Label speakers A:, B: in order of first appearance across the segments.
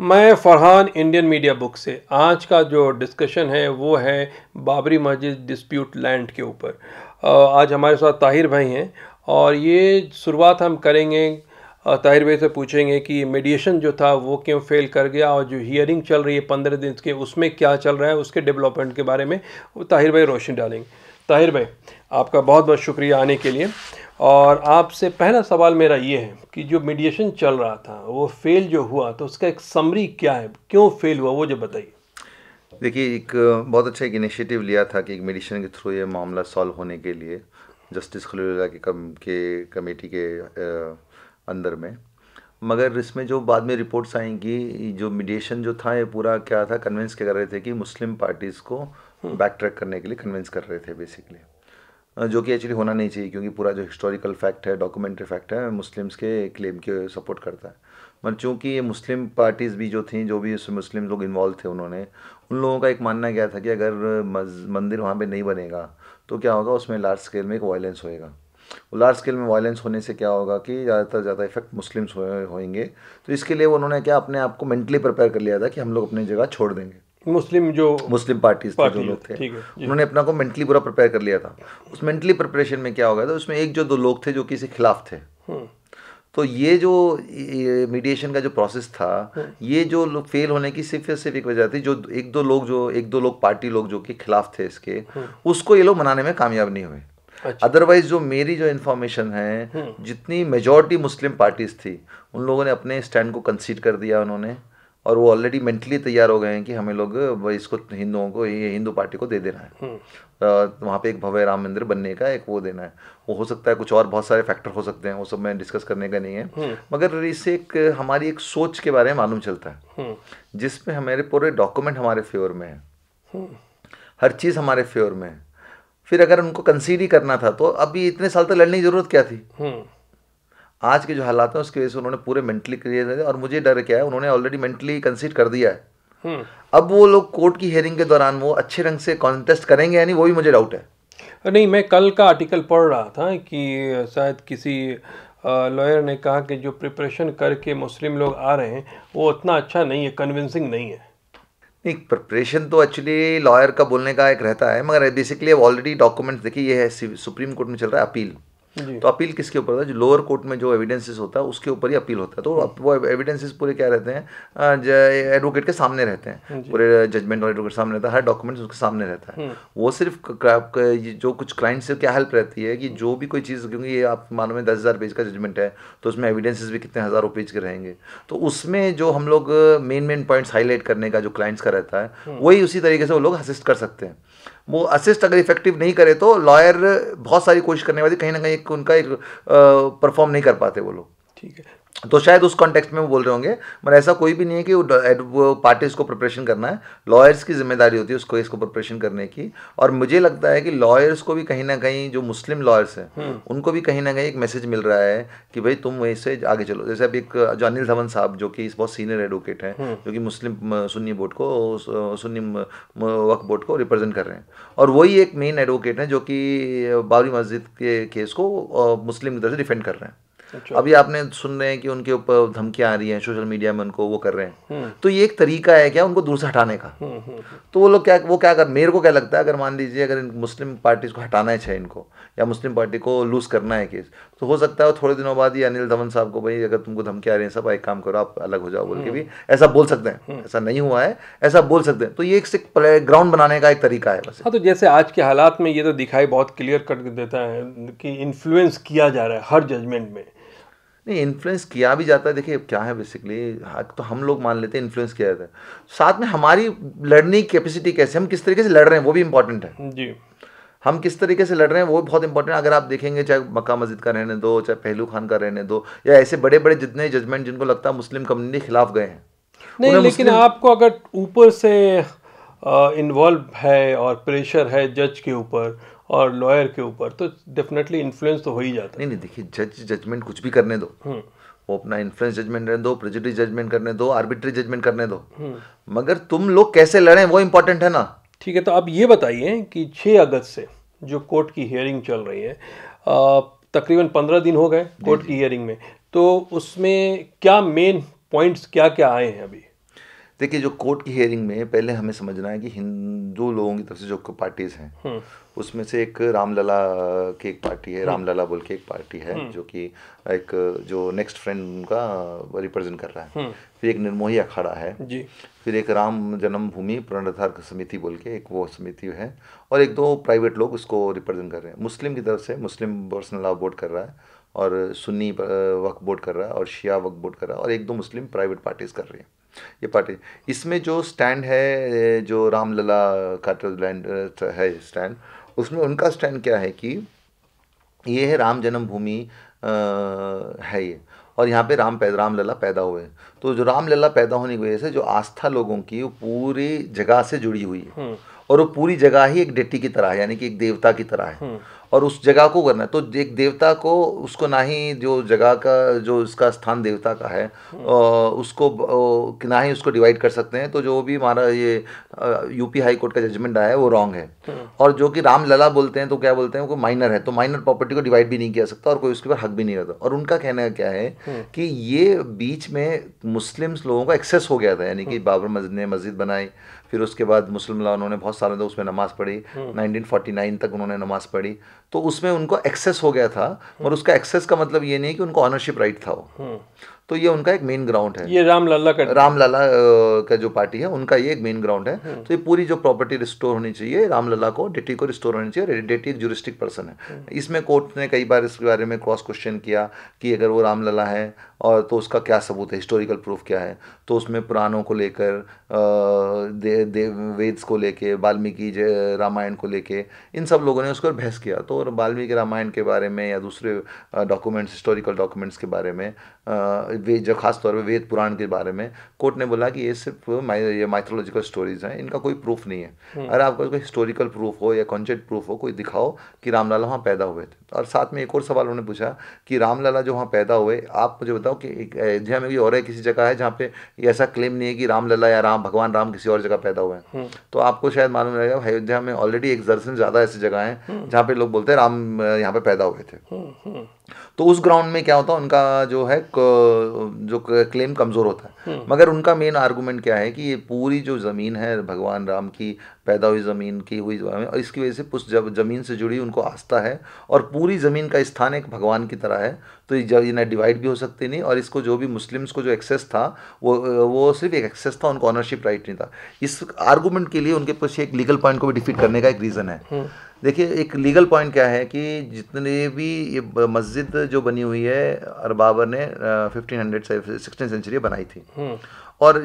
A: मैं Farhan Indian media book से आज का जो डिस्कशन है वो है बाबरी मस्जिद डिस्प्यूट लैंड के ऊपर आज हमारे साथ ताहिर भाई हैं और ये शुरुआत हम करेंगे ताहिर भाई से पूछेंगे कि मेडिएशन जो था वो क्यों फेल कर गया और जो हियरिंग चल रही है पंद्रह दिन के उसमें क्या चल रहा है उसके डेवलपमेंट के बारे में ताहिर भाई रोशनी डालेंगे ताहिर भाई आपका बहुत बहुत शुक्रिया आने के लिए और आपसे पहला सवाल मेरा ये है कि जो मीडिएशन चल रहा था वो फेल जो हुआ तो उसका एक समरी क्या है क्यों फेल हुआ वो जो बताइए
B: देखिए एक बहुत अच्छा एक इनिशिएटिव लिया था कि एक मीडिएशन के थ्रू ये मामला सॉल्व होने के लिए जस्टिस खलीला के कम के कमेटी के अंदर में मगर इसमें जो बाद में रिपोर्ट्स आएंगी जो मीडिएशन जो था ये पूरा क्या था कन्विंस क्या कर रहे थे कि मुस्लिम पार्टीज़ को बैक हम्म। ट्रैक करने के लिए कन्विंस कर रहे थे बेसिकली जो कि एक्चुअली होना नहीं चाहिए क्योंकि पूरा जो हिस्टोरिकल फैक्ट है डॉक्यूमेंट्री फैक्ट है मुस्लिम्स के क्लेम के सपोर्ट करता है मगर चूँकि ये मुस्लिम पार्टीज़ भी जो थी जो भी उसमें मुस्लिम लोग इन्वॉल्व थे उन्होंने उन लोगों का एक मानना क्या था कि अगर मंदिर वहाँ पर नहीं बनेगा तो क्या होगा उसमें लार्ज स्केल में एक वायलेंस होएगा लार्ज स्केल में वायलेंस होने से क्या होगा कि ज़्यादातर ज़्यादा इफेक्ट मुस्लिम्स होएंगे तो इसके लिए उन्होंने क्या अपने आप को मेंटली प्रिपेयर कर लिया था कि हम लोग अपनी जगह छोड़ देंगे मुस्लिम जो मुस्लिम पार्टी के जो लोग थे उन्होंने अपना को मेंटली पूरा प्रिपेयर कर लिया था उस मेंटली प्रिपरेशन में क्या हो गया था उसमें एक जो दो लोग थे जो किसी खिलाफ थे हम्म। तो ये जो मीडिएशन का जो प्रोसेस था हम्म। ये जो लोग फेल होने की सिर्फ सिर्फ एक वजह थी जो एक दो लोग जो एक दो लोग पार्टी लोग जो कि खिलाफ थे इसके हम्म। उसको ये लोग मनाने में कामयाब नहीं हुए अदरवाइज अच्छा। जो मेरी जो इन्फॉर्मेशन है जितनी मेजोरिटी मुस्लिम पार्टीज थी उन लोगों ने अपने स्टैंड को कंसीड कर दिया उन्होंने और वो ऑलरेडी मेंटली तैयार हो गए हैं कि हमें लोग इसको हिंदुओं को ये हिंदू पार्टी को दे देना है हम्म। तो, वहाँ पे एक भव्य राम मंदिर बनने का एक वो देना है वो हो सकता है कुछ और बहुत सारे फैक्टर हो सकते हैं वो सब मैं डिस्कस करने का नहीं है हम्म। मगर इससे एक हमारी एक सोच के बारे में मालूम चलता है हम्म। जिसमें हमारे पूरे डॉक्यूमेंट हमारे फेवर में
C: है
B: हर चीज़ हमारे फेवर में है फिर अगर उनको कंसीड ही करना था तो अभी इतने साल तक तो लड़ने की ज़रूरत क्या थी आज के जो हालात हैं उसकी वजह से उन्होंने पूरे मेंटली क्लियर और मुझे डर क्या है उन्होंने ऑलरेडी मेंटली कंसीड कर दिया है हम्म। अब वो लोग कोर्ट की हेयरिंग के दौरान वो अच्छे रंग से कॉन्टेस्ट करेंगे यानी वो भी मुझे डाउट है नहीं मैं कल का आर्टिकल पढ़ रहा था कि शायद किसी
A: लॉयर ने कहा कि जो प्रिपरेशन करके मुस्लिम लोग आ रहे हैं वो उतना अच्छा नहीं है कन्विंसिंग नहीं है
B: नहीं प्रिपरेशन तो एक्चुअली लॉयर का बोलने का एक रहता है मगर बेसिकली ऑलरेडी डॉक्यूमेंट्स देखिए ये है सुप्रीम कोर्ट में चल रहा है अपील तो अपील किसके ऊपर होता है जो लोअर कोर्ट में जो एविडेंसेस होता है उसके ऊपर ही अपील होता है तो वो एविडेंसेस पूरे क्या रहते हैं एडवोकेट के सामने रहते हैं पूरे जजमेंट और एडवोकेट सामने रहता है हर डॉक्यूमेंट्स उसके सामने रहता है हम्म। वो सिर्फ जो कुछ क्लाइंट से क्या हेल्प रहती है कि जो भी कोई चीज़ क्योंकि ये आप मानो में दस हज़ार पेज का जजमेंट है तो उसमें एविडेंसेस भी कितने हज़ारों पेज के रहेंगे तो उसमें जो हम लोग मेन मेन पॉइंट्स हाईलाइट करने का जो क्लाइंट्स का रहता है हम्म। वही उसी तरीके से वो लोग असिस्ट कर सकते हैं वो असिस्ट अगर इफेक्टिव नहीं करे तो लॉयर बहुत सारी कोशिश करने वाली कहीं ना कहीं उनका एक परफॉर्म नहीं कर पाते वो लोग ठीक है तो शायद उस कॉन्टेक्स्ट में वो बोल रहे होंगे मगर ऐसा कोई भी नहीं है कि वो पार्टीज को प्रिपरेशन करना है लॉयर्स की जिम्मेदारी होती है उसको इसको प्रिपरेशन करने की और मुझे लगता है कि लॉयर्स को भी कहीं ना कहीं जो मुस्लिम लॉयर्स हैं हम्म। उनको भी कहीं ना कहीं एक मैसेज मिल रहा है कि भाई तुम वहीं से आगे चलो जैसे अब एक जो अनिल धवन साहब जो कि बहुत सीनियर एडवोकेट हैं हम्म। जो कि मुस्लिम सुन्नी बोर्ड को सुन्नी वक्फ बोर्ड को रिप्रेजेंट कर रहे हैं और वही एक मेन एडवोकेट हैं जो कि बाबरी मस्जिद के केस को मुस्लिम की तरह से डिफेंड कर रहे हैं अच्छा। अभी आपने सुन रहे हैं कि उनके ऊपर धमकियां आ रही हैं सोशल मीडिया में उनको वो कर रहे हैं हम्म। तो ये एक तरीका है क्या उनको दूर से हटाने का हम्म, हम्म, तो वो लोग क्या वो क्या कर मेरे को क्या लगता है अगर मान लीजिए अगर मुस्लिम पार्टीज को हटाना है चाहे इनको या मुस्लिम पार्टी को लूज करना है केस तो हो सकता है थोड़े दिनों बाद ही अनिल धवन साहब को भाई अगर तुमको धमकी आ रही है सब एक काम करो आप अलग हो जाओ बोल के भी ऐसा बोल सकते हैं ऐसा नहीं हुआ है ऐसा बोल सकते हैं तो ये एक सिर्फ ग्राउंड बनाने का एक तरीका है बस हाँ तो
A: जैसे आज के हालात में ये तो दिखाई बहुत क्लियर कट देता है कि इन्फ्लुएंस किया जा रहा है हर जजमेंट में
B: नहीं इन्फ्लुएंस किया भी जाता है देखिए क्या है बेसिकली हक तो हम लोग मान लेते हैं इन्फ्लुएंस किया जाता है साथ में हमारी लड़ने की कैपेसिटी कैसे हम किस तरीके से लड़ रहे हैं वो भी इम्पोर्टेंट है जी हम किस तरीके से लड़ रहे हैं वो बहुत इंपॉर्टेंट है अगर आप देखेंगे चाहे मक्का मस्जिद का रहने दो चाहे पहलू खान का रहने दो या ऐसे बड़े बड़े जितने जजमेंट जिनको लगता है मुस्लिम कम्युनिटी के खिलाफ गए हैं नहीं लेकिन
A: आपको अगर ऊपर से इन्वॉल्व है और प्रेशर
B: है जज के ऊपर और लॉयर के ऊपर तो डेफिनेटली इन्फ्लुएंस तो हो ही जाता नहीं नहीं देखिए जज जजमेंट कुछ भी करने दो हम्म। वो अपना इन्फ्लुएंस जजमेंट रहने दो प्रेजिटिव जजमेंट करने दो आर्बिट्री जजमेंट करने दो हम्म। मगर तुम लोग कैसे लड़े वो इम्पोर्टेंट है ना ठीक है तो आप ये बताइए
A: कि 6 अगस्त से जो कोर्ट की हियरिंग चल रही है तकरीबन पंद्रह दिन हो गए कोर्ट की हियरिंग में तो उसमें क्या मेन पॉइंट्स क्या क्या आए हैं अभी
B: देखिए जो कोर्ट की हियरिंग में पहले हमें समझना है कि हिंदू लोगों की तरफ से जो पार्टीज हैं हम्म। उसमें से एक रामलला की एक पार्टी है हम्म। रामलला बोल के एक पार्टी है हम्म। जो कि एक जो नेक्स्ट फ्रेंड उनका रिप्रेजेंट कर रहा है हम्म। फिर एक निर्मोही अखाड़ा है जी फिर एक राम जन्मभूमि प्रणधार समिति बोल के एक वो समिति है और एक दो प्राइवेट लोग उसको रिप्रेजेंट कर रहे हैं मुस्लिम की तरफ से मुस्लिम पर्सनल लॉ बोर्ड कर रहा है और सुन्नी वक्फ बोर्ड कर रहा है और शिया वक्फ बोर्ड कर रहा है और एक दो मुस्लिम प्राइवेट पार्टीज़ कर रही है ये पार्टी इसमें जो स्टैंड है जो रामलला का है स्टैंड उसमें उनका स्टैंड क्या है कि ये है राम जन्मभूमि है ये और यहाँ पे राम पैदा राम लला पैदा हुए तो जो राम लला पैदा होने की वजह से जो आस्था लोगों की वो पूरी जगह से जुड़ी हुई है हम्म। और वो पूरी जगह ही एक डेटी की तरह है यानी कि एक देवता की तरह है हम्म। और उस जगह को करना है तो एक देवता को उसको ना ही जो जगह का जो इसका स्थान देवता का है हम्म। उसको ना ही उसको डिवाइड कर सकते हैं तो जो भी हमारा ये यूपी हाई कोर्ट का जजमेंट आया है वो रॉन्ग है हम्म। और जो कि राम लला बोलते हैं तो क्या बोलते हैं वो माइनर है तो माइनर प्रॉपर्टी को डिवाइड भी नहीं किया सकता और कोई उसके ऊपर हक भी नहीं रहता और उनका कहना क्या है हम्म। कि ये बीच में मुस्लिम्स लोगों का एक्सेस हो गया था यानी कि बाबर मस्जिद ने मस्जिद बनाई फिर उसके बाद मुस्लिम उन्होंने बहुत सालों तक उसमें नमाज़ पढ़ी 1949 तक उन्होंने नमाज़ पढ़ी तो उसमें उनको एक्सेस हो गया था और उसका एक्सेस का मतलब ये नहीं कि उनको ऑनरशिप राइट था वो हम्म। तो ये उनका एक मेन ग्राउंड है ये रामलाला का रामलाला का जो पार्टी है उनका ये एक मेन ग्राउंड है हम्म। तो ये पूरी जो प्रॉपर्टी रिस्टोर होनी चाहिए रामलला को डेटी को रिस्टोर होनी चाहिए डेटी एक जुरिस्टिक पर्सन है हम्म। इसमें कोर्ट ने कई बार इसके बारे में क्रॉस क्वेश्चन किया कि अगर वो रामलला है और तो उसका क्या सबूत है हिस्टोरिकल प्रूफ क्या है तो उसमें पुराणों को लेकर दे, दे वेद्स को लेके वाल्मीकि रामायण को लेके इन सब लोगों ने उस पर बहस किया तो और वाल्मीकि रामायण के बारे में या दूसरे डॉक्यूमेंट्स हिस्टोरिकल डॉक्यूमेंट्स के बारे में वे जो खास तौर पर वेद पुराण के बारे में कोर्ट ने बोला कि ये सिर्फ माइ, ये माइथोलॉजिकल स्टोरीज हैं इनका कोई प्रूफ नहीं है हम्म। अगर आपका कोई हिस्टोरिकल प्रूफ हो या कॉन्चेट प्रूफ हो कोई दिखाओ कि रामलाला वहाँ पैदा हुए थे और साथ में एक और सवाल उन्होंने पूछा कि रामलाला जो वहाँ पैदा हुए आप मुझे बताऊं कि एक अयोध्या में भी और है किसी जगह है जहाँ पे ऐसा क्लेम नहीं है कि रामलला या राम भगवान राम किसी और जगह पैदा हुए हैं हम्म। तो आपको शायद मालूम रहेगा अयोध्या में ऑलरेडी एक दर्जन ज़्यादा ऐसी जगह है हम्म। जहाँ पे लोग बोलते हैं राम यहाँ पे पैदा हुए थे हम्म, तो उस ग्राउंड में क्या होता है उनका जो है जो क्लेम कमज़ोर होता है हम्म। मगर उनका मेन आर्गूमेंट क्या है कि ये पूरी जो ज़मीन है भगवान राम की पैदा हुई ज़मीन की हुई और इसकी वजह से उस जब ज़मीन से जुड़ी उनको आस्था है और पूरी ज़मीन का स्थान एक भगवान की तरह है तो ये ना डिवाइड भी हो सकती नहीं और इसको जो भी मुस्लिम्स को जो एक्सेस था वो वो सिर्फ एक एक्सेस था उनको ऑनरशिप राइट नहीं था इस आर्गूमेंट के लिए उनके पास एक लीगल पॉइंट को भी डिफीट करने का एक रीज़न है हम्म। देखिए एक लीगल पॉइंट क्या है कि जितने भी ये मस्जिद जो बनी हुई है अरबाबर ने फिफ्टीन हंड्रेड सिक्सटीन सेंचुरी बनाई थी हम्म। और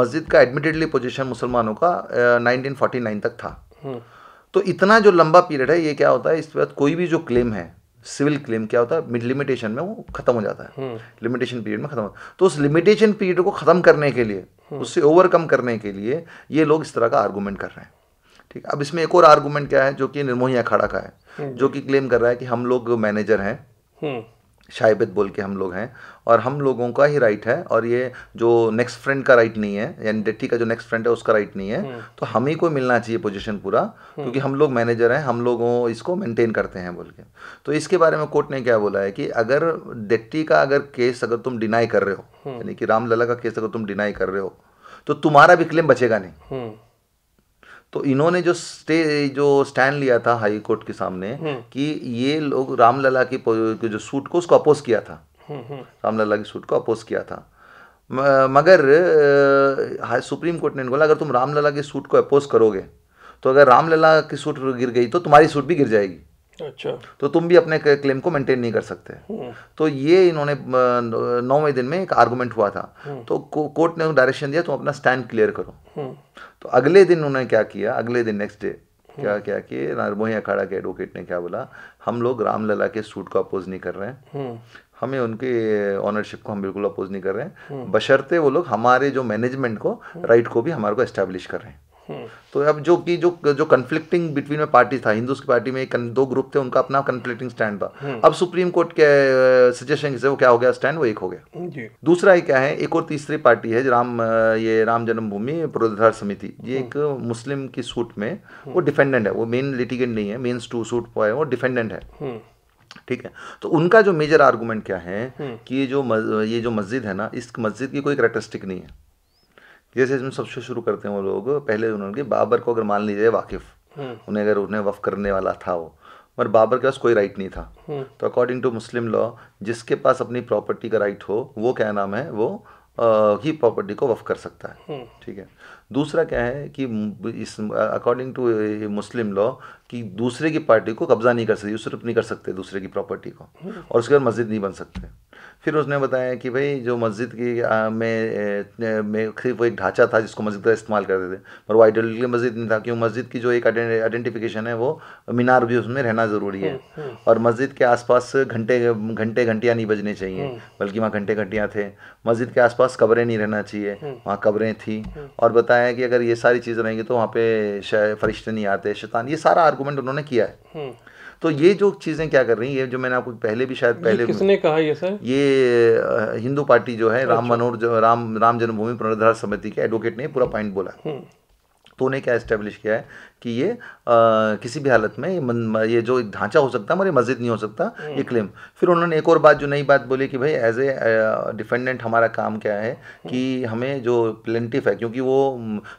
B: मस्जिद का एडमिटेडली पोजीशन मुसलमानों का नाइनटीन फोर्टी नाइन तक था हम्म। तो इतना जो लंबा पीरियड है ये क्या होता है इसके बाद कोई भी जो क्लेम है सिविल क्लेम क्या होता है मिड लिमिटेशन में वो खत्म हो जाता है लिमिटेशन हम्म। पीरियड में खत्म होता है तो उस लिमिटेशन पीरियड को खत्म करने के लिए उससे ओवरकम करने के लिए ये लोग इस तरह का आर्गूमेंट कर रहे हैं ठीक अब इसमें एक और आर्गूमेंट क्या है जो कि निर्मोही अखाड़ा का है हम्म। जो कि क्लेम कर रहा है कि हम लोग मैनेजर हैं हम्म। शायबत बोल के हम लोग हैं और हम लोगों का ही राइट है और ये जो नेक्स्ट फ्रेंड का राइट नहीं है यानी डेट्टी का जो नेक्स्ट फ्रेंड है उसका राइट नहीं है हम्म। तो हम ही को मिलना चाहिए पोजीशन पूरा क्योंकि हम लोग मैनेजर हैं हम लोगों इसको मेंटेन करते हैं बोल के तो इसके बारे में कोर्ट ने क्या बोला है कि अगर डेट्टी का अगर केस अगर तुम डिनाई कर रहे हो यानी कि रामलला का केस अगर तुम डिनाई कर रहे हो तो तुम्हारा भी क्लेम बचेगा नहीं तो इन्होंने जो स्टे जो स्टैंड लिया था हाई कोर्ट के सामने हम्म। कि ये लोग रामलला की जो सूट को उसको अपोज किया था हम्म, हम्म। रामलला की सूट को अपोज किया था मगर सुप्रीम कोर्ट ने बोला अगर तुम रामलला के सूट को अपोज करोगे तो अगर रामलला की सूट गिर गई तो तुम्हारी सूट भी गिर जाएगी अच्छा तो तुम भी अपने क्लेम को मेंटेन नहीं कर सकते हम्म। तो ये इन्होंने नौवें दिन में एक आर्गूमेंट हुआ था हम्म। तो को, कोर्ट ने डायरेक्शन दिया तुम अपना स्टैंड क्लियर करो हम्म। तो अगले दिन उन्होंने क्या किया अगले दिन नेक्स्ट डे क्या क्या कि नरमोही अखाड़ा के एडवोकेट ने क्या बोला हम लोग रामलला के सूट को अपोज नहीं कर रहे हैं हमें उनके ऑनरशिप को हम बिल्कुल अपोज नहीं कर रहे हैं बशर्ते वो लोग हमारे जो मैनेजमेंट को राइट को भी हमारे को एस्टेब्लिश कर रहे हैं तो अब जो कि जो जो कन्फ्लिक्टिंग बिटवीन में पार्टी था हिंदू की पार्टी में एक दो ग्रुप थे उनका अपना कन्फ्लिक्टिंग स्टैंड था हम्म। अब सुप्रीम कोर्ट के सजेशन से वो क्या हो गया स्टैंड वो एक हो गया दूसरा क्या है एक और तीसरी पार्टी है राम ये राम जन्मभूमि पुरोधार समिति ये हम्म। एक मुस्लिम की सूट में हम्म। वो डिफेंडेंट है वो मेन लिटिगेंट नहीं है मेन टू सूट है वो डिफेंडेंट है ठीक है तो उनका जो मेजर आर्गूमेंट क्या है कि ये जो ये जो मस्जिद है ना इस मस्जिद की कोई करेक्टरिस्टिक नहीं है जैसे इसमें सबसे शुरू करते हैं वो लोग पहले उन्होंने बाबर को अगर मान लीजिए वाकिफ हम्म। उन्हें अगर उन्हें वफ करने वाला था वो मगर बाबर के पास कोई राइट नहीं था हम्म। तो अकॉर्डिंग टू मुस्लिम लॉ जिसके पास अपनी प्रॉपर्टी का राइट हो वो क्या नाम है वो ही प्रॉपर्टी को वफ कर सकता है हम्म। ठीक है दूसरा क्या है कि इस अकॉर्डिंग टू मुस्लिम लॉ कि दूसरे की पार्टी को कब्जा नहीं कर सकती सिर्फ नहीं कर सकते दूसरे की प्रॉपर्टी को और उसके बाद मस्जिद नहीं बन सकते फिर उसने बताया कि भाई जो मस्जिद की आ, में में सिर्फ एक ढांचा था जिसको मस्जिद का इस्तेमाल करते थे पर वो आइडियोलॉजिकली मस्जिद नहीं था क्यों मस्जिद की जो एक आइडेंटिफिकेशन है वो मीनार भी उसमें रहना ज़रूरी है हम्म, हम्म। और मस्जिद के आसपास घंटे घंटे घंटियाँ नहीं बजने चाहिए हम्म। बल्कि वहाँ घंटे घंटियाँ थे मस्जिद के आसपास कब्रें नहीं रहना चाहिए वहाँ कब्रें थी और बताया कि अगर ये सारी चीज़ रहेंगी तो वहाँ पे फरिश्ते नहीं आते शैतान ये सारा आर्गूमेंट उन्होंने किया है तो ये जो चीज़ें क्या कर रही है ये जो मैंने आपको पहले भी शायद पहले किसने कहा ये सर ये हिंदू पार्टी जो है राम अच्छा। मनोहर जो राम राम जन्मभूमि पुनर्धार समिति के एडवोकेट ने पूरा पॉइंट बोला हम्म। तो उन्हें क्या इस्टेब्लिश किया है कि ये आ, किसी भी हालत में ये, मन, ये जो ढांचा हो सकता है ये मस्जिद नहीं हो सकता ये क्लेम हम्म। फिर उन्होंने एक और बात जो नई बात बोली कि भाई एज ए डिफेंडेंट हमारा काम क्या है कि हम्म। हमें जो प्लेंटिफ है क्योंकि वो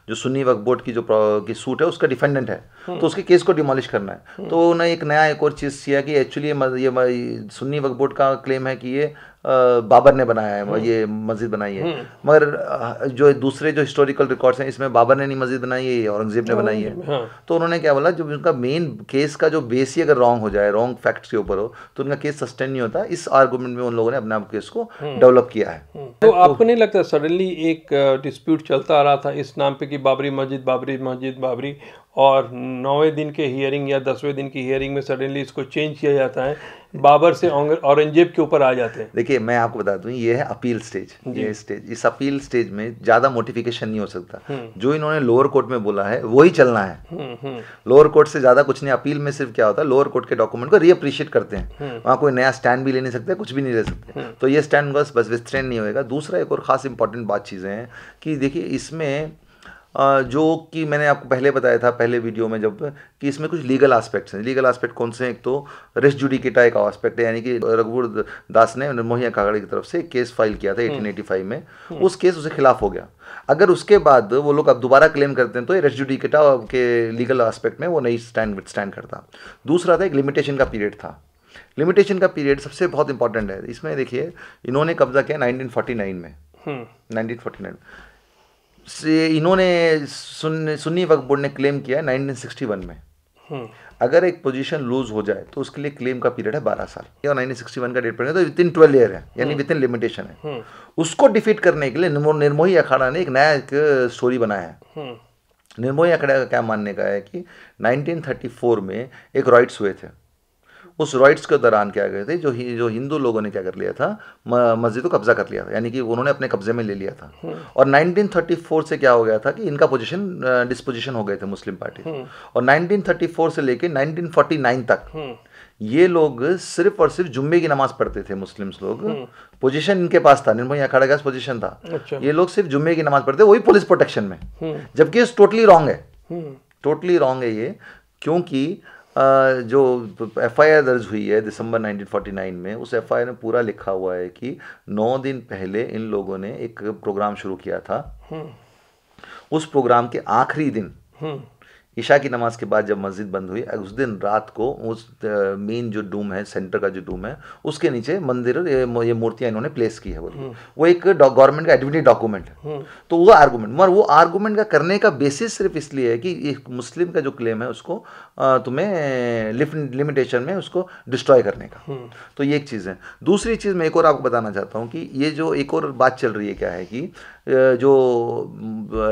B: जो सुन्नी वक्फ बोर्ड की जो की सूट है उसका डिफेंडेंट है हम्म। तो उसके केस को डिमोलिश करना है तो उन्होंने एक नया एक और चीज़ किया कि एक्चुअली ये, ये सुन्नी वक्फ बोर्ड का क्लेम है कि ये बाबर ने बनाया है हम्म। ये मस्जिद बनाई है हम्म। मगर जो दूसरे जो हिस्टोरिकल रिकॉर्ड्स हैं इसमें बाबर ने नहीं मस्जिद बनाई है औरंगजेब ने बनाई है हाँ। तो उन्होंने क्या बोला जो उनका मेन केस का जो बेस ही अगर रॉन्ग हो जाए रॉन्ग फैक्ट्स के ऊपर हो तो उनका केस सस्टेन नहीं होता इस आर्गूमेंट में उन लोगों ने अपने आप केस को डेवलप हम्म। किया है तो आपको नहीं लगता सडनली एक डिस्प्यूट
A: चलता आ रहा था इस नाम पे कि बाबरी मस्जिद बाबरी मस्जिद बाबरी और नौवें दिन के हियरिंग या दसवें दिन की हियरिंग में सडनली इसको चेंज किया जाता है बाबर से औरंगजेब के ऊपर
B: आ जाते हैं देखिए मैं आपको बता दूं ये है अपील स्टेज ये स्टेज इस अपील स्टेज में ज़्यादा मोटिफिकेशन नहीं हो सकता हम्म। जो इन्होंने लोअर कोर्ट में बोला है वही चलना है हम्म, हम्म। लोअर कोर्ट से ज़्यादा कुछ नहीं अपील में सिर्फ क्या होता है लोअर कोर्ट के डॉक्यूमेंट को रीअप्रिशिएट करते हैं वहां कोई नया स्टैंड भी ले नहीं सकते कुछ भी नहीं ले सकते तो ये स्टैंड बस बस विस्तृत नहीं होगा दूसरा एक और खास इंपॉर्टेंट बात चीज़ें हैं कि देखिए इसमें जो कि मैंने आपको पहले बताया था पहले वीडियो में जब कि इसमें कुछ लीगल आस्पेक्ट्स हैं लीगल आस्पेक्ट कौन से हैं एक तो रेस जुडिकेटा एक आस्पेक्ट है यानी कि रघुवर दास ने मोहिया कागड़े की तरफ से केस फाइल किया था एटीन हम्म। में हम्म। उस केस उसके खिलाफ हो गया अगर उसके बाद वो लोग अब दोबारा क्लेम करते हैं तो रेस जुडिकेटा के लीगल आस्पेक्ट में वो नहीं स्टैंड स्टैंड करता दूसरा था एक लिमिटेशन का पीरियड था लिमिटेशन का पीरियड सबसे बहुत इंपॉर्टेंट है इसमें देखिए इन्होंने कब्जा किया 1949 में 1949 हम्म। से इन्होंने सुन सुन्नी वक्त बोर्ड ने क्लेम किया है 1961 में हम्म। अगर एक पोजीशन लूज हो जाए तो उसके लिए क्लेम का पीरियड है 12 साल या 1961 का डेट पड़ेगा तो विद इन ट्वेल्व ईयर है यानी विद इन लिमिटेशन है हम्म। उसको डिफीट करने के लिए निर्मोही अखाड़ा ने एक नया एक स्टोरी बनाया है हम्म। निर्मोही अखाड़ा का क्या मानने का है कि 1934 में एक राइट्स हुए थे उस रॉइट्स के दौरान क्या गए थे जो ही, जो हिंदू लोगों ने क्या कर लिया था मस्जिद को कब्जा कर लिया था यानी कि उन्होंने अपने कब्जे में ले लिया था हम्म। और 1934 से क्या हो गया था कि इनका पोजीशन डिस्पोजिशन हो गए थे मुस्लिम पार्टी हम्म। और 1934 से लेके 1949 तक हम्म। ये लोग सिर्फ और सिर्फ जुम्मे की नमाज पढ़ते थे मुस्लिम्स लोग पोजीशन इनके पास था निर्मय अखाड़ा का पोजीशन था अच्छा। ये लोग सिर्फ जुम्मे की नमाज पढ़ते वही पुलिस प्रोटेक्शन में जबकि टोटली रॉन्ग है टोटली रॉन्ग है ये क्योंकि जो एफआईआर दर्ज हुई है दिसंबर 1949 में उस एफआईआर में पूरा लिखा हुआ है कि नौ दिन पहले इन लोगों ने एक प्रोग्राम शुरू किया था हम्म। उस प्रोग्राम के आखिरी दिन हम्म। ईशा की नमाज के बाद जब मस्जिद बंद हुई उस दिन रात को उस मेन जो डूम है सेंटर का जो डूम है उसके नीचे मंदिर ये मूर्तियां इन्होंने प्लेस की है हम्म। वो एक गवर्नमेंट का एडमिटेड डॉक्यूमेंट है हम्म। तो वो आर्गूमेंट मगर वो आर्गूमेंट का करने का बेसिस सिर्फ इसलिए है कि एक मुस्लिम का जो क्लेम है उसको तुम्हें लिमिटेशन में उसको डिस्ट्रॉय करने का हम्म। तो ये एक चीज़ है दूसरी चीज़ मैं एक और आपको बताना चाहता हूँ कि ये जो एक और बात चल रही है क्या है कि जो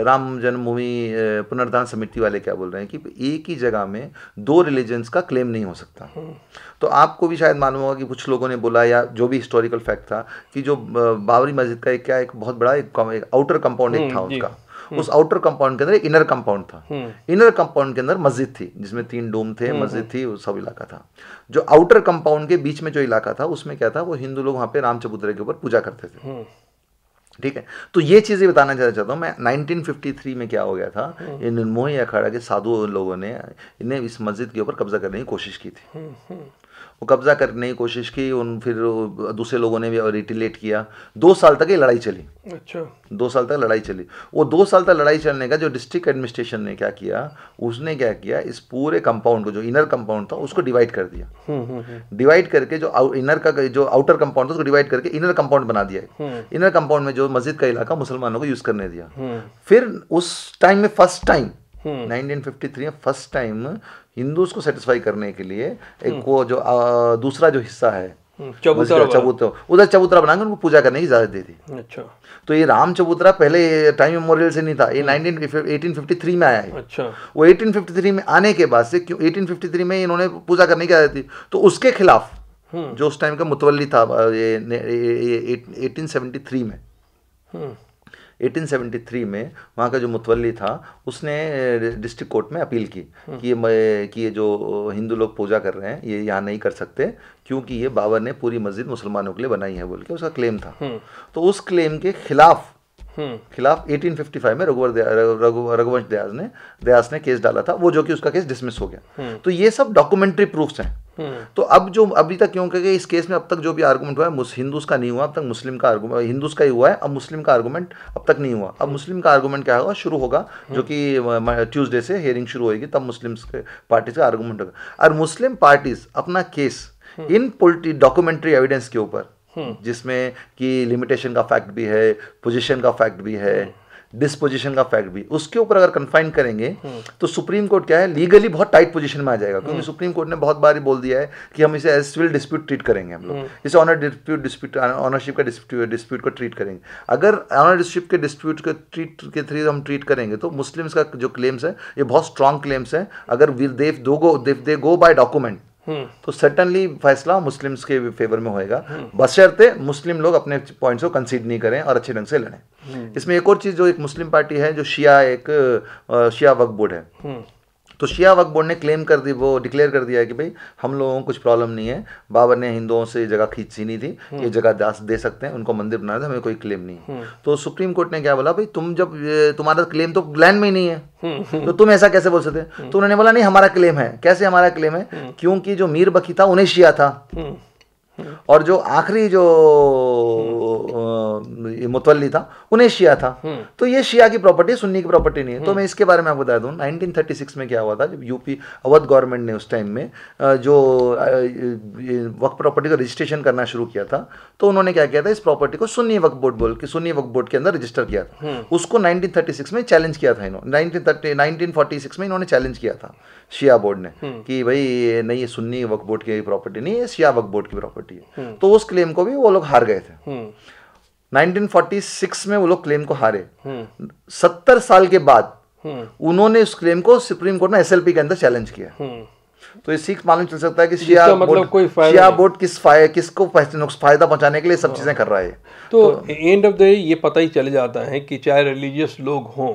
B: राम जन्मभूमि पुनर्धान समिति वाले क्या बोल रहे हैं रहे हैं कि एक ही जगह में दो रिलीजन्स का क्लेम नहीं हो सकता हम्म। तो आपको भी शायद मालूम होगा कि कुछ लोगों ने बोला या जो भी हिस्टोरिकल फैक्ट था कि जो बाबरी मस्जिद का एक क्या एक बहुत बड़ा एक, एक आउटर कंपाउंड हम्म, था उसका हम्म। उस आउटर कंपाउंड के अंदर इनर कंपाउंड था इनर कंपाउंड के अंदर मस्जिद थी जिसमें तीन डोम थे मस्जिद थी सब इलाका था जो आउटर कंपाउंड के बीच में जो इलाका था उसमें क्या था वो हिंदू लोग वहां पे रामचबूतरे के ऊपर पूजा करते थे ठीक है तो ये चीज़ें बताना चाहता हूँ मैं 1953 में क्या हो गया था ये हम्म। निर्मोही अखाड़ा के साधु लोगों ने इन्हें इस मस्जिद के ऊपर कब्जा करने की कोशिश की थी हम्म, हम्म। वो कब्जा करने की कोशिश की उन फिर दूसरे लोगों ने भी रिटिलेट किया दो साल तक ये लड़ाई चली अच्छा दो साल तक लड़ाई चली वो दो साल तक लड़ाई चलने का जो डिस्ट्रिक्ट एडमिनिस्ट्रेशन ने क्या किया उसने क्या किया इस पूरे कंपाउंड को जो इनर कंपाउंड था उसको डिवाइड कर दिया डिवाइड हम्म, हम्म, हम्म। करके जो इनर का जो आउटर कंपाउंड था उसको डिवाइड करके इनर कंपाउंड बना दिया इनर कंपाउंड में जो मस्जिद का इलाका मुसलमानों को यूज़ करने दिया फिर उस टाइम में फर्स्ट टाइम 1953 हम्म। में फर्स्ट टाइम हिंदूज को सेटिस्फाई करने के लिए एक हम्म। वो जो आ, दूसरा जो हिस्सा है हम्म, चबूतरा चबूतरा उधर चबूतरा बनाकर उनको पूजा करने की इजाजत दे दी अच्छा तो ये राम चबूतरा पहले टाइम मेमोरियल से नहीं था ये 1853 में आया है अच्छा वो 1853 में आने के बाद से क्यों 1853 में इन्होंने पूजा करने की इजाजत दी तो उसके खिलाफ जो उस टाइम का मुतवली था ये, ये, ये, ये 1873
C: में
B: 1873 में वहाँ का जो मुतवली था उसने डिस्ट्रिक्ट कोर्ट में अपील की हम्म। कि ये कि ये जो हिंदू लोग पूजा कर रहे हैं ये यहाँ नहीं कर सकते क्योंकि ये बाबर ने पूरी मस्जिद मुसलमानों के लिए बनाई है बोल के उसका क्लेम था हम्म। तो उस क्लेम के खिलाफ हम्म। खिलाफ 1855 में रघुवर रघुवंश दयास ने दयास ने केस डाला था वो जो कि उसका केस डिसमिस हो गया तो ये सब डॉक्यूमेंट्री प्रूफ्स हैं हम्म। तो अब जो अभी तक क्यों क्योंकि इस केस में अब तक जो भी आर्गूमेंट हुआ है हिंदूज का नहीं हुआ अब तक मुस्लिम का आर्गूमेंट हिंदूस का ही हुआ है अब मुस्लिम का आर्गूमेंट अब तक नहीं हुआ अब मुस्लिम का आर्गूमेंट क्या होगा शुरू होगा जो कि ट्यूजडे से हेयरिंग शुरू होगी तब मुस्लिम पार्टीज का आर्गूमेंट होगा और मुस्लिम पार्टीज अपना केस हम्म। इन पोलिटी डॉक्यूमेंट्री एविडेंस के ऊपर हम्म। जिसमें कि लिमिटेशन का फैक्ट भी है पोजीशन का फैक्ट भी है डिस्पोजिशन का फैक्ट भी उसके ऊपर अगर कन्फाइन करेंगे तो सुप्रीम कोर्ट क्या है लीगली बहुत टाइट पोजीशन में आ जाएगा क्योंकि हम्म। सुप्रीम कोर्ट ने बहुत बार ही बोल दिया है कि हम इसे एज सिविल डिस्प्यूट ट्रीट करेंगे हम लोग हम्म। इसे ऑनर डिस्प्यूट डिस्प्यूट ऑनरशिप का डिस्प्यूट को ट्रीट करेंगे अगर ऑनरशिप के डिस्प्यूट के ट्रीट के थ्री हम ट्रीट करेंगे तो मुस्लिम्स का जो क्लेम्स है ये बहुत स्ट्रॉन्ग क्लेम्स है अगर देव दो go they go by document तो सर्टनली फैसला मुस्लिम्स के फेवर में होएगा हम्म। बशर्ते मुस्लिम लोग अपने पॉइंट्स को कंसीड नहीं करें और अच्छे ढंग से लड़ें हम्म। इसमें एक और चीज़ जो एक मुस्लिम पार्टी है जो शिया एक शिया वक्फ बोर्ड है हम्म। तो शिया वक्फ बोर्ड ने क्लेम कर दी वो डिक्लेयर कर दिया है कि भाई हम लोगों को कुछ प्रॉब्लम नहीं है बाबर ने हिंदुओं से जगह खींची नहीं थी हम्म। ये जगह दे सकते हैं उनको मंदिर बनाया था हमें कोई क्लेम नहीं है तो सुप्रीम कोर्ट ने क्या बोला भाई तुम जब तुम्हारा क्लेम तो लैंड में ही नहीं है तो तुम ऐसा कैसे बोल सकते तो उन्होंने बोला नहीं हमारा क्लेम है कैसे हमारा क्लेम है क्योंकि जो मीर बकी था उन्हें शिया था और जो आखिरी जो हम्म। मुतवली था उन्हें शिया था हम्म। तो ये शिया की प्रॉपर्टी सुन्नी की प्रॉपर्टी नहीं है तो हम्म। मैं इसके बारे में आपको बता दूँ 1936 में क्या हुआ था जब यूपी अवध गवर्नमेंट ने उस टाइम में जो वक्फ प्रॉपर्टी का रजिस्ट्रेशन करना शुरू किया था तो उन्होंने क्या किया था इस प्रॉपर्टी को सुन्नी वक्फ बोर्ड बोल के सुन्नी वक्फ बोर्ड के अंदर रजिस्टर किया था उसको नाइनटीन में चैलेंज किया था इन्होंने नाइनटीन में इन्होंने चैलेंज किया था शिया बोर्ड ने हम्म। कि भाई ये नहीं ये सुन्नी वक बोर्ड की प्रॉपर्टी नहीं ये शिया वक बोर्ड की प्रॉपर्टी है हम्म। तो उस क्लेम को भी वो लोग हार गए थे 1946 हम्म। में वो लोग क्लेम को हारे सत्तर साल के बाद उन्होंने उस क्लेम को सुप्रीम कोर्ट में एसएलपी के अंदर चैलेंज किया तो ये सीख मालूम चल सकता है कि शिया मतलब कोई शिया बोर्ड किस फाय, किसको फायदा पहुंचाने के लिए सब हाँ। चीजें कर रहा है तो
A: एंड ऑफ द ये पता ही चल जाता है कि चाहे रिलीजियस लोग हों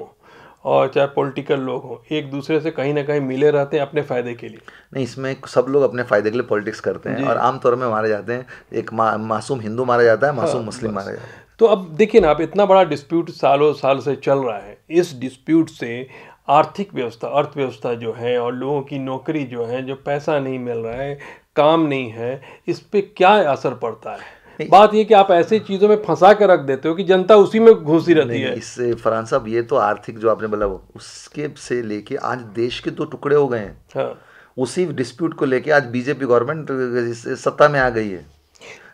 A: और चाहे पॉलिटिकल लोग हों एक दूसरे से कहीं ना कहीं मिले रहते हैं अपने फ़ायदे के लिए
B: नहीं इसमें सब लोग अपने फ़ायदे के लिए पॉलिटिक्स करते हैं और आमतौर में मारे जाते हैं एक मा, मासूम हिंदू मारा जाता है मासूम हाँ, मुस्लिम मारा जाता है
A: तो अब देखिए ना आप इतना बड़ा डिस्प्यूट सालों साल से चल रहा है इस डिस्प्यूट से आर्थिक व्यवस्था अर्थव्यवस्था जो है और लोगों की नौकरी जो है जो पैसा नहीं मिल रहा है काम नहीं है इस पर क्या असर पड़ता है
B: बात ये कि आप ऐसी चीज़ों में फंसा कर रख देते हो कि जनता उसी में घुसी रहती है इससे फरहान साहब ये तो आर्थिक जो आपने बोला उसके से लेके आज देश के दो तो टुकड़े हो गए हैं हाँ। उसी डिस्प्यूट को लेके आज बीजेपी गवर्नमेंट सत्ता में आ गई है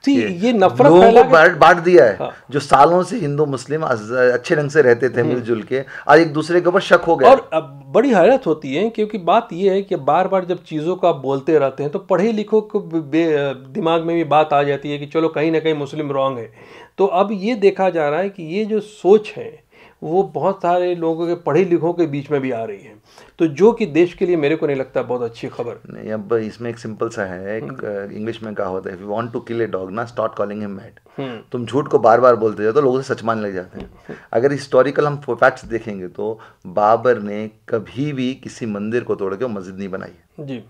B: ये, ये नफरत लोगों को बांट दिया है हाँ। जो सालों से हिंदू मुस्लिम अच्छे ढंग से रहते थे हम्म। मिलजुल के आज एक दूसरे के ऊपर शक हो गया और बड़ी हैरत होती है क्योंकि बात यह है कि बार बार जब
A: चीज़ों को आप बोलते रहते हैं तो पढ़े लिखो को दिमाग में भी बात आ जाती है कि चलो कहीं ना कहीं मुस्लिम रॉन्ग है तो अब ये देखा जा रहा है कि ये जो सोच है वो बहुत सारे
B: लोगों के पढ़े लिखों के बीच में भी आ रही है तो जो कि देश के लिए मेरे को नहीं लगता बहुत अच्छी खबर नहीं अब इसमें एक सिंपल सा है एक हम्म। इंग्लिश में कहा होता है if want to kill a dog ना स्टार्ट कॉलिंग हिम मैट तुम झूठ को बार बार बोलते जाओ तो लोगों से सच मान लग जाते हैं हम्म। अगर हिस्टोरिकल हम फैक्ट्स देखेंगे तो बाबर ने कभी भी किसी मंदिर को तोड़ के मस्जिद नहीं बनाई जी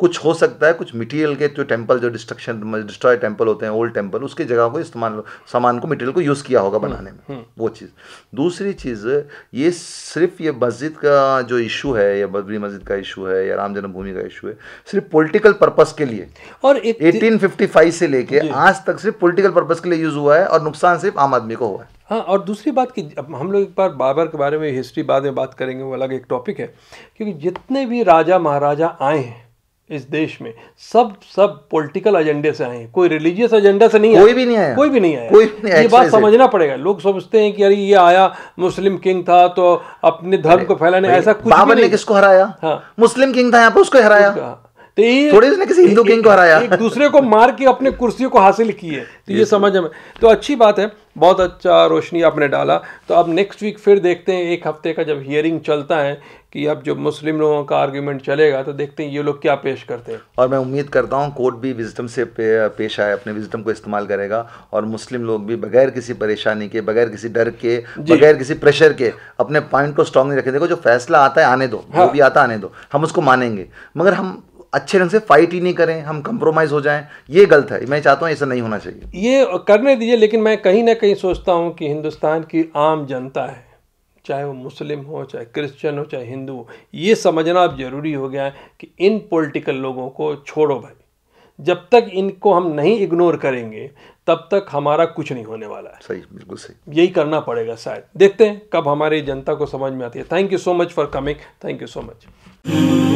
B: कुछ हो सकता है कुछ मटेरियल के जो टेम्पल जो डिस्ट्रक्शन डिस्ट्रॉय टेम्पल होते हैं ओल्ड टेम्पल उसकी जगह को इस्तेमाल सामान को मटेरियल को यूज़ किया होगा हम्म, बनाने में हम्म। वो चीज़ दूसरी चीज़ ये सिर्फ ये मस्जिद का जो इशू है या बदरी मस्जिद का इशू है या राम जन्मभूमि का इशू है सिर्फ पोलिटिकल पर्पज़ के लिए और एटीन फिफ्टी फाइव से लेके आज तक सिर्फ पोलिटिकल पर्पज़ के लिए यूज़ हुआ है और नुकसान सिर्फ आम आदमी को हुआ है हाँ और दूसरी बात कि अब हम लोग एक बार बाबर
A: के बारे में हिस्ट्री बाद में बात करेंगे वो अलग एक टॉपिक है क्योंकि जितने भी राजा महाराजा आए हैं इस देश में सब सब पॉलिटिकल एजेंडे से आए कोई रिलीजियस एजेंडा से नहीं कोई भी नहीं आया कोई भी नहीं आया कोई भी नहीं ये बात समझना पड़ेगा लोग समझते हैं कि अरे ये आया मुस्लिम किंग था तो अपने धर्म को फैलाने ऐसा कुछ बाबर ने
B: किसको हराया हाँ मुस्लिम किंग था यहाँ पर उसको हराया हाँ।
A: तो ये थोड़ी उसने किसी हिंदू किंग को हराया एक दूसरे को मार के अपने कुर्सियों को हासिल किए तो ये तो समझ में तो अच्छी बात है बहुत अच्छा रोशनी आपने डाला तो अब नेक्स्ट वीक फिर देखते हैं एक हफ्ते का जब हियरिंग चलता है कि अब जब मुस्लिम लोगों का आर्ग्यूमेंट चलेगा तो देखते हैं ये लोग क्या पेश करते हैं
B: और मैं उम्मीद करता हूँ कोर्ट भी विजडम से पे, पेश आए अपने विजडम को इस्तेमाल करेगा और मुस्लिम लोग भी बगैर किसी परेशानी के बगैर किसी डर के बगैर किसी प्रेशर के अपने पॉइंट को स्ट्रांगली रखें देखो जो फैसला आता है आने दो हाँ। जो भी आता आने दो हम उसको मानेंगे मगर हम अच्छे ढंग से फाइट ही नहीं करें हम कंप्रोमाइज़ हो जाएं ये गलत है मैं चाहता हूँ ऐसा नहीं होना चाहिए
A: ये करने दीजिए लेकिन मैं कहीं ना कहीं सोचता हूँ कि हिंदुस्तान की आम जनता है चाहे वो मुस्लिम हो चाहे क्रिश्चियन हो चाहे हिंदू हो ये समझना अब ज़रूरी हो गया है कि इन पॉलिटिकल लोगों को छोड़ो भाई जब तक इनको हम नहीं इग्नोर करेंगे तब तक हमारा कुछ नहीं होने वाला है सही बिल्कुल सही यही करना पड़ेगा शायद देखते हैं कब हमारी जनता को समझ में आती है thank you so much for coming thank you so much